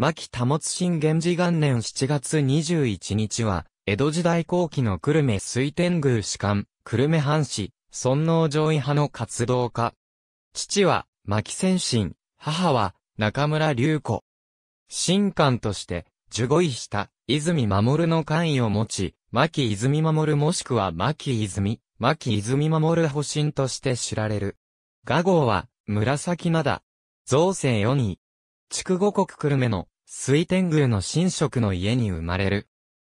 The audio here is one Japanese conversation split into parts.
牧保新源氏元年7月21日は、江戸時代後期の久留米水天宮士官、久留米藩士、尊王攘夷派の活動家。父は、牧先進、母は、中村隆子。新官として、十護医した、泉守の官位を持ち、牧泉守もしくは牧泉、牧泉守保身として知られる。画号は、紫灘。造成四位。筑後国久留米の水天宮の神職の家に生まれる。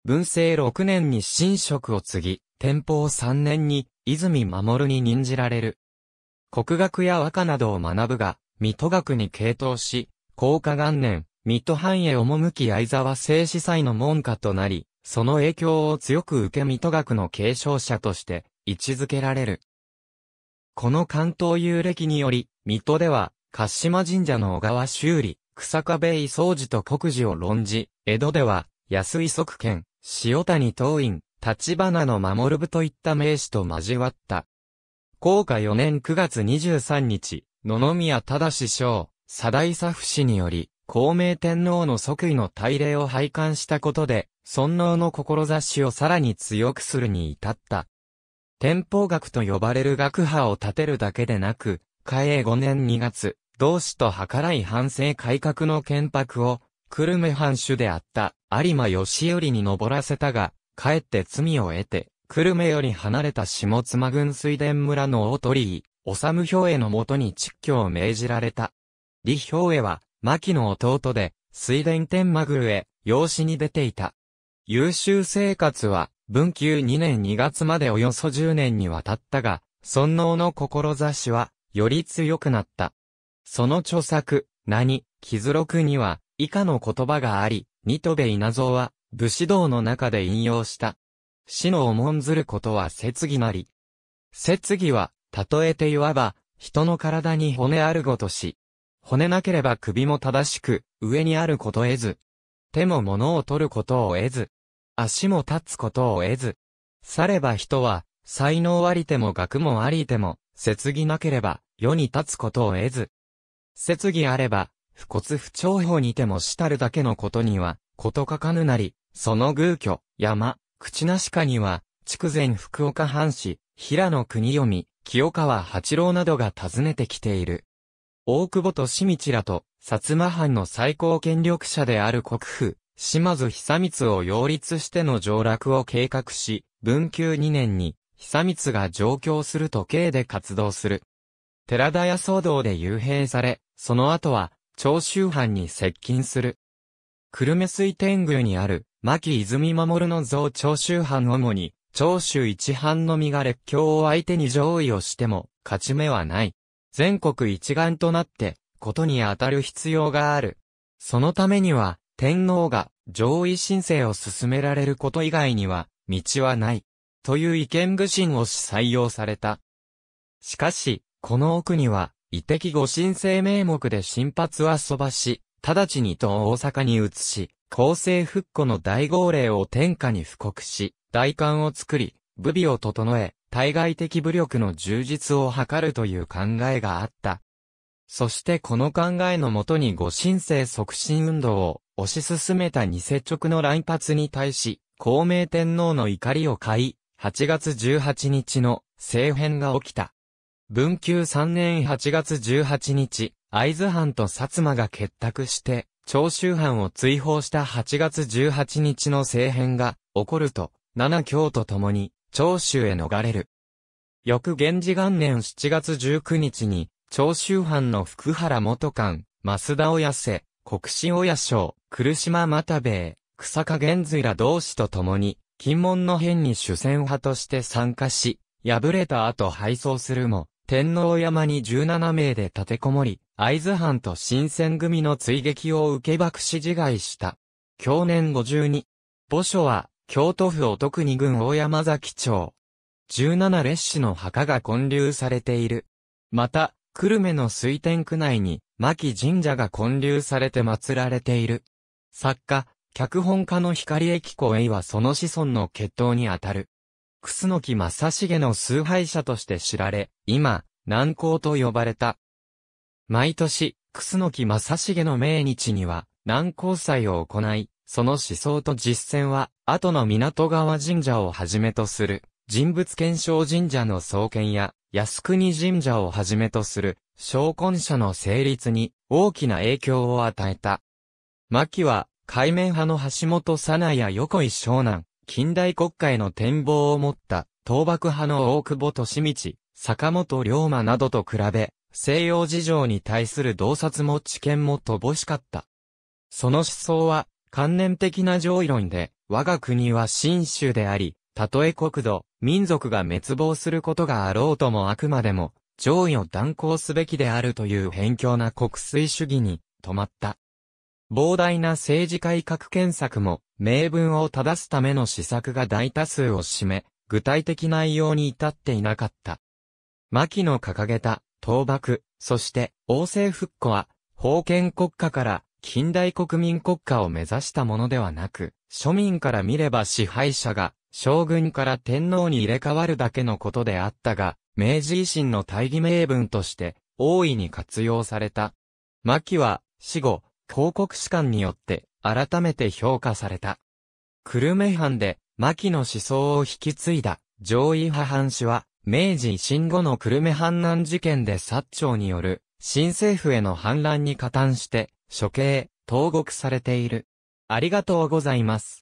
文政6年に神職を継ぎ、天保3年に泉守に任じられる。国学や和歌などを学ぶが、水戸学に傾倒し、高下元年、水戸藩へ赴き相沢聖司祭の門下となり、その影響を強く受け水戸学の継承者として位置づけられる。この関東遊歴により、水戸では、鹿島神社の小川修理、草壁井掃除と国事を論じ、江戸では、安井側県、塩谷東院、立花の守部といった名詞と交わった。高下4年9月23日、野々宮忠将、左大佐府氏により、孔明天皇の即位の大礼を拝観したことで、尊皇の志をさらに強くするに至った。天保学と呼ばれる学派を立てるだけでなく、嘉永5年2月、同志と計らい反省改革の建白を、久留米藩主であった有馬義頼に登らせたが、かえって罪を得て、久留米より離れた下妻郡水田村の大鳥居、ょ兵衛のもとに蟄居を命じられた。李兵衛は、牧の弟で、水田天満宮へ、養子に出ていた。優秀生活は、文久2年2月までおよそ10年にわたったが、尊王の志は、より強くなった。その著作、何、傷録には、以下の言葉があり、ニトベ稲造は、武士道の中で引用した。死の重んずることは説義なり。説義は、例えて言わば、人の体に骨あるごとし、骨なければ首も正しく、上にあること得ず。手も物を取ることを得ず。足も立つことを得ず。されば人は、才能ありても学もありても、説義なければ、世に立つことを得ず。説議あれば、不骨不調法にてもしたるだけのことには、ことかかぬなり、その偶居、山、口なしかには、筑前福岡藩士、平野国読、み、清川八郎などが訪ねてきている。大久保と清道らと、薩摩藩の最高権力者である国府、島津久光を擁立しての上落を計画し、文久2年に、久光が上京すると刑で活動する。寺田屋騒動で幽閉され、その後は、長州藩に接近する。久留米水天宮にある、牧泉守の像長州藩主に、長州一藩の身が列強を相手に上位をしても、勝ち目はない。全国一丸となって、ことに当たる必要がある。そのためには、天皇が上位申請を進められること以外には、道はない。という意見具信をし採用された。しかし、この奥には、遺敵御神聖名目で新発はそばし、直ちにと大阪に移し、厚生復古の大号令を天下に布告し、大官を作り、武備を整え、対外的武力の充実を図るという考えがあった。そしてこの考えのもとに御神聖促進運動を推し進めた偽直の乱発に対し、孔明天皇の怒りを買い、8月18日の政変が起きた。文久3年8月18日、会津藩と薩摩が結託して、長州藩を追放した8月18日の政変が起こると、七京と共に、長州へ逃れる。翌源氏元年7月19日に、長州藩の福原元官、増田親瀬、国志親将、来島又兵衛、草加玄瑞ら同士と共に、金門の変に主戦派として参加し、敗れた後敗走するも、天皇山に17名で立てこもり、会津藩と新選組の追撃を受け爆死自害した。去年52。墓所は、京都府お徳二郡大山崎町。17列子の墓が建立されている。また、久留米の水天区内に、牧神社が建立されて祀られている。作家、脚本家の光駅子栄はその子孫の血統にあたる。楠木正成の崇拝者として知られ、今、南高と呼ばれた。毎年、楠木正成の命日には、南高祭を行い、その思想と実践は、後の港川神社をはじめとする、人物検証神社の創建や、靖国神社をはじめとする、昇魂者の成立に、大きな影響を与えた。牧は、海面派の橋本さなや横井湘南、近代国家への展望を持った倒幕派の大久保利道、坂本龍馬などと比べ、西洋事情に対する洞察も知見も乏しかった。その思想は、観念的な上位論で、我が国は新州であり、たとえ国土、民族が滅亡することがあろうともあくまでも、上位を断行すべきであるという偏境な国粋主義に、止まった。膨大な政治改革検索も、名分を正すための施策が大多数を占め、具体的内容に至っていなかった。牧野掲げた、倒幕、そして王政復古は、封建国家から近代国民国家を目指したものではなく、庶民から見れば支配者が将軍から天皇に入れ替わるだけのことであったが、明治維新の大義名分として大いに活用された。牧は死後、報告士官によって改めて評価された。久留米藩で、牧の思想を引き継いだ上位派藩士は、明治維新後の久留米反乱事件で薩長による新政府への反乱に加担して、処刑、投獄されている。ありがとうございます。